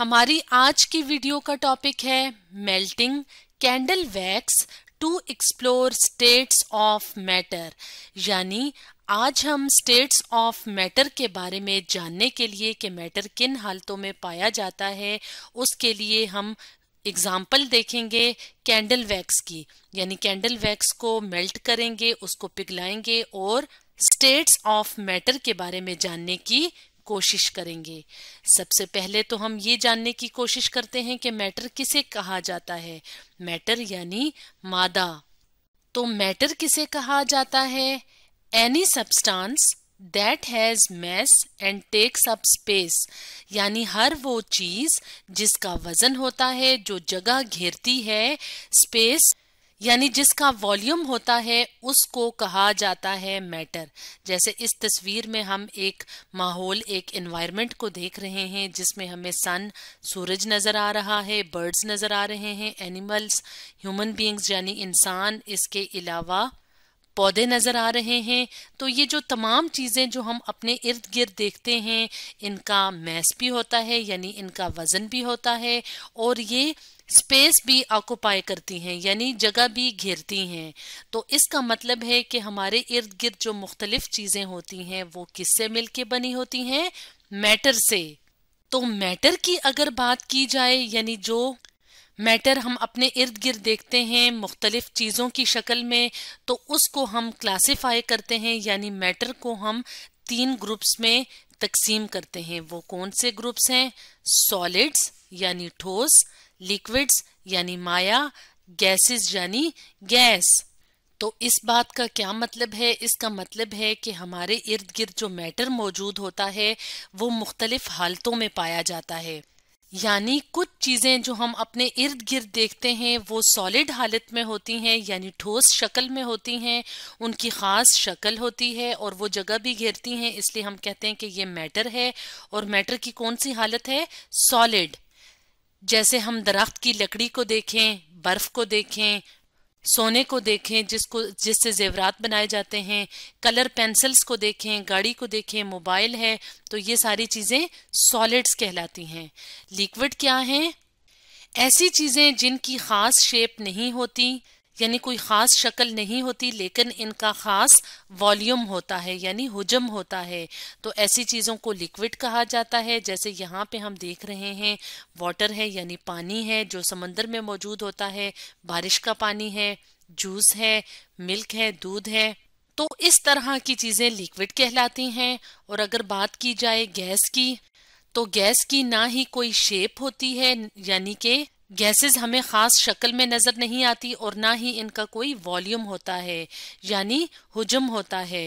हमारी आज की वीडियो का टॉपिक है melting candle wax to explore states of matter यानी आज हम स्टेट्स ऑफ मैटर के बारे में जानने के लिए कि मैटर किन हालतों में पाया जाता है उसके लिए हम एग्जाम्पल देखेंगे कैंडल वैक्स की यानी कैंडल वैक्स को मेल्ट करेंगे उसको पिघलाएंगे और स्टेट्स ऑफ मैटर के बारे में जानने की कोशिश करेंगे सबसे पहले तो हम ये जानने की कोशिश करते हैं कि मैटर किसे कहा जाता है मैटर यानी मादा तो मैटर किसे कहा जाता है any substance that has mass and takes up space यानी हर वो चीज जिसका वजन होता है जो जगह घेरती है स्पेस यानी जिसका वॉल्यूम होता है उसको कहा जाता है मैटर जैसे इस तस्वीर में हम एक माहौल एक एनवायरनमेंट को देख रहे हैं जिसमें हमें सन सूरज नज़र आ रहा है बर्ड्स नज़र आ रहे हैं एनिमल्स ह्यूमन बींग्स यानी इंसान इसके अलावा पौधे नज़र आ रहे हैं तो ये जो तमाम चीज़ें जो हम अपने इर्द गिर्द देखते हैं इनका मैस भी होता है यानी इनका वज़न भी होता है और ये स्पेस भी ऑक्यूपाई करती हैं यानी जगह भी घेरती हैं तो इसका मतलब है कि हमारे इर्द गिर्द जो मुख्तलिफ चीज़ें होती हैं वो किससे मिल के बनी होती हैं मैटर से तो मैटर की अगर बात की जाए यानी जो मैटर हम अपने इर्द गिर्द देखते हैं मुख्तलिफ चीज़ों की शक्ल में तो उसको हम क्लासीफाई करते हैं यानी मैटर को हम तीन ग्रुप्स में तकसीम करते हैं वो कौन से ग्रुप्स हैं सॉलिड्स यानी ठोस लिक्विड्स यानी माया गैसेस यानी गैस तो इस बात का क्या मतलब है इसका मतलब है कि हमारे इर्द गिर्द जो मैटर मौजूद होता है वो मुख्तलिफ हालतों में पाया जाता है यानी कुछ चीज़ें जो हम अपने इर्द गिर्द देखते हैं वो सॉलिड हालत में होती हैं यानी ठोस शक्ल में होती हैं उनकी ख़ास शक्ल होती है और वो जगह भी घेरती हैं इसलिए हम कहते हैं कि ये मैटर है और मैटर की कौन सी हालत है सॉलिड जैसे हम दरख्त की लकड़ी को देखें बर्फ़ को देखें सोने को देखें जिसको जिससे जेवरात बनाए जाते हैं कलर पेंसिल्स को देखें गाड़ी को देखें मोबाइल है तो ये सारी चीज़ें सॉलिड्स कहलाती हैं लिक्विड क्या हैं ऐसी चीज़ें जिनकी ख़ास शेप नहीं होती यानी कोई ख़ास शक्ल नहीं होती लेकिन इनका ख़ास वॉल्यूम होता है यानी हजम होता है तो ऐसी चीज़ों को लिक्विड कहा जाता है जैसे यहाँ पे हम देख रहे हैं वाटर है यानी पानी है जो समंदर में मौजूद होता है बारिश का पानी है जूस है मिल्क है दूध है तो इस तरह की चीज़ें लिक्विड कहलाती हैं और अगर बात की जाए गैस की तो गैस की ना ही कोई शेप होती है यानी कि गैसेस हमें ख़ास शक्ल में नज़र नहीं आती और ना ही इनका कोई वॉल्यूम होता है यानी हजम होता है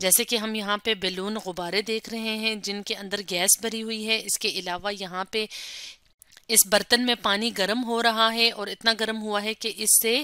जैसे कि हम यहाँ पे बैलून गुब्बारे देख रहे हैं जिनके अंदर गैस भरी हुई है इसके अलावा यहाँ पे इस बर्तन में पानी गर्म हो रहा है और इतना गर्म हुआ है कि इससे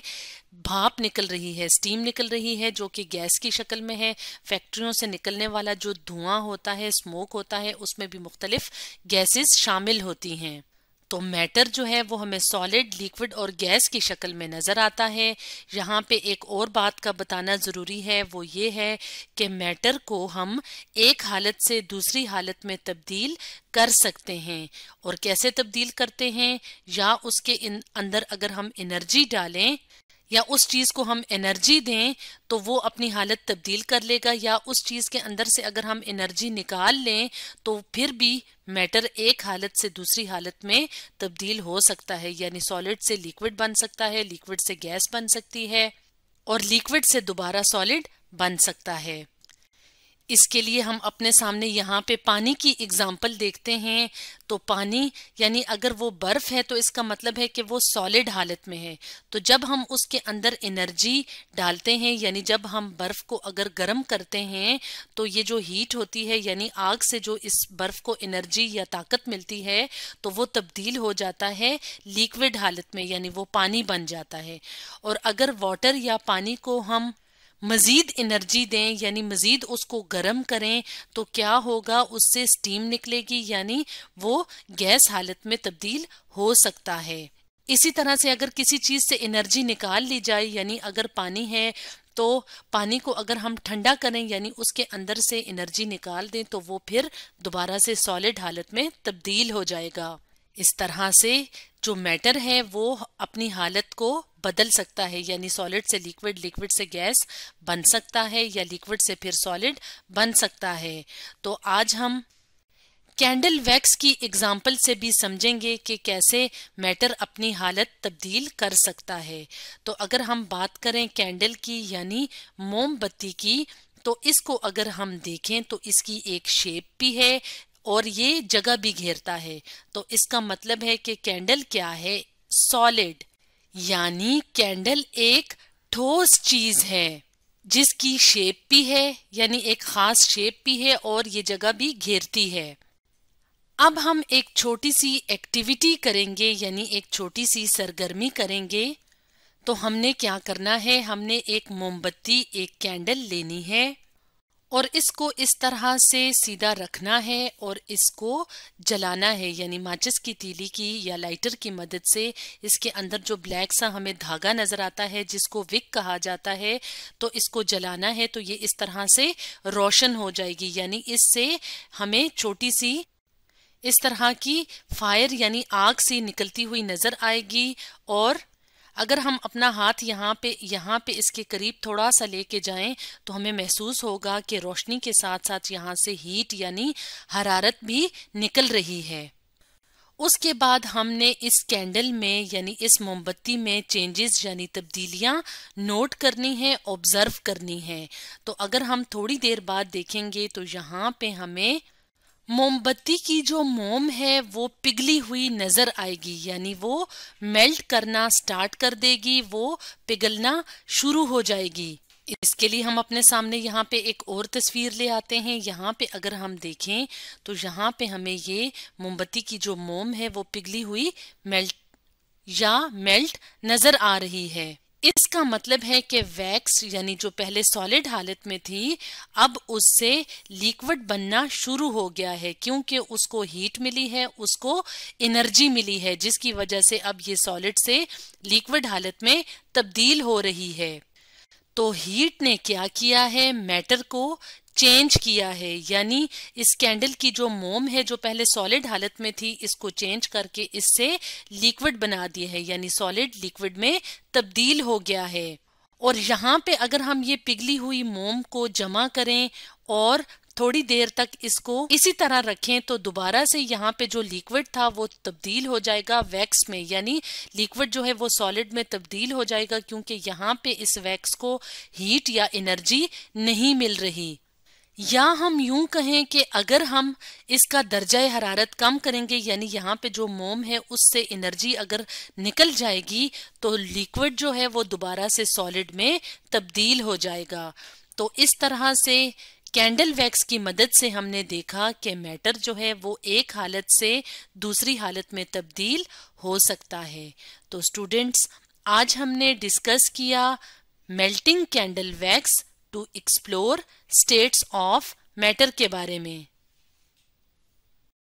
भाप निकल रही है स्टीम निकल रही है जो कि गैस की शक्ल में है फैक्ट्रियों से निकलने वाला जो धुआं होता है स्मोक होता है उसमें भी मुख्तलिफ गैसेस शामिल होती हैं तो मैटर जो है वो हमें सॉलिड लिक्विड और गैस की शक्ल में नज़र आता है यहाँ पे एक और बात का बताना ज़रूरी है वो ये है कि मैटर को हम एक हालत से दूसरी हालत में तब्दील कर सकते हैं और कैसे तब्दील करते हैं या उसके इन अंदर अगर हम एनर्जी डालें या उस चीज को हम एनर्जी दें तो वो अपनी हालत तब्दील कर लेगा या उस चीज के अंदर से अगर हम एनर्जी निकाल लें तो फिर भी मैटर एक हालत से दूसरी हालत में तब्दील हो सकता है यानी सॉलिड से लिक्विड बन सकता है लिक्विड से गैस बन सकती है और लिक्विड से दोबारा सॉलिड बन सकता है इसके लिए हम अपने सामने यहाँ पे पानी की एग्जाम्पल देखते हैं तो पानी यानी अगर वो बर्फ है तो इसका मतलब है कि वो सॉलिड हालत में है तो जब हम उसके अंदर एनर्जी डालते हैं यानी जब हम बर्फ को अगर गर्म करते हैं तो ये जो हीट होती है यानी आग से जो इस बर्फ को एनर्जी या ताकत मिलती है तो वो तब्दील हो जाता है लिक्विड हालत में यानी वो पानी बन जाता है और अगर वाटर या पानी को हम मज़ीद एनर्जी दें यानी मज़ीद उसको गर्म करें तो क्या होगा उससे स्टीम निकलेगी यानी वो गैस हालत में तब्दील हो सकता है इसी तरह से अगर किसी चीज़ से एनर्जी निकाल ली जाए यानी अगर पानी है तो पानी को अगर हम ठंडा करें यानी उसके अंदर से एनर्जी निकाल दें तो वो फिर दोबारा से सॉलिड हालत में तब्दील हो जाएगा इस तरह से जो मैटर है वो अपनी हालत को बदल सकता है यानी सॉलिड से लिक्विड लिक्विड से गैस बन सकता है या लिक्विड से फिर सॉलिड बन सकता है तो आज हम कैंडल वैक्स की एग्जाम्पल से भी समझेंगे कि कैसे मैटर अपनी हालत तब्दील कर सकता है तो अगर हम बात करें कैंडल की यानी मोमबत्ती की तो इसको अगर हम देखें तो इसकी एक शेप भी है और ये जगह भी घेरता है तो इसका मतलब है कि कैंडल क्या है सॉलिड यानी कैंडल एक ठोस चीज है जिसकी शेप भी है यानी एक खास शेप भी है और ये जगह भी घेरती है अब हम एक छोटी सी एक्टिविटी करेंगे यानी एक छोटी सी सरगर्मी करेंगे तो हमने क्या करना है हमने एक मोमबत्ती एक कैंडल लेनी है और इसको इस तरह से सीधा रखना है और इसको जलाना है यानी माचिस की तीली की या लाइटर की मदद से इसके अंदर जो ब्लैक सा हमें धागा नजर आता है जिसको विक कहा जाता है तो इसको जलाना है तो ये इस तरह से रोशन हो जाएगी यानी इससे हमें छोटी सी इस तरह की फायर यानी आग सी निकलती हुई नजर आएगी और अगर हम अपना हाथ यहाँ पे यहाँ पे इसके करीब थोड़ा सा लेके जाएं तो हमें महसूस होगा कि रोशनी के साथ साथ यहाँ से हीट यानी हरारत भी निकल रही है उसके बाद हमने इस कैंडल में यानी इस मोमबत्ती में चेंजेस यानी तब्दीलियां नोट करनी हैं ऑब्जर्व करनी हैं तो अगर हम थोड़ी देर बाद देखेंगे तो यहाँ पे हमें मोमबत्ती की जो मोम है वो पिघली हुई नजर आएगी यानी वो मेल्ट करना स्टार्ट कर देगी वो पिघलना शुरू हो जाएगी इसके लिए हम अपने सामने यहाँ पे एक और तस्वीर ले आते हैं यहाँ पे अगर हम देखें तो यहाँ पे हमें ये मोमबत्ती की जो मोम है वो पिघली हुई मेल्ट या मेल्ट नजर आ रही है इसका मतलब है कि वैक्स यानी जो पहले सॉलिड हालत में थी अब उससे लिक्विड बनना शुरू हो गया है क्योंकि उसको हीट मिली है उसको एनर्जी मिली है जिसकी वजह से अब ये सॉलिड से लिक्विड हालत में तब्दील हो रही है तो हीट ने क्या किया है मैटर को चेंज किया है यानी इस कैंडल की जो मोम है जो पहले सॉलिड हालत में थी इसको चेंज करके इससे लिक्विड बना दिया है यानी सॉलिड लिक्विड में तब्दील हो गया है और यहाँ पे अगर हम ये पिघली हुई मोम को जमा करें और थोड़ी देर तक इसको इसी तरह रखें तो दोबारा से यहाँ पे जो लिक्विड था वो तब्दील हो जाएगा वैक्स में यानी लिक्विड जो है वो सॉलिड में तब्दील हो जाएगा क्योंकि यहाँ पे इस वैक्स को हीट या एनर्जी नहीं मिल रही या हम यूं कहें कि अगर हम इसका दर्जा हरारत कम करेंगे यानी यहाँ पे जो मोम है उससे एनर्जी अगर निकल जाएगी तो लिक्विड जो है वो दोबारा से सॉलिड में तब्दील हो जाएगा तो इस तरह से कैंडल वैक्स की मदद से हमने देखा कि मैटर जो है वो एक हालत से दूसरी हालत में तब्दील हो सकता है तो स्टूडेंट्स आज हमने डिस्कस किया melting candle wax to explore states of matter के बारे में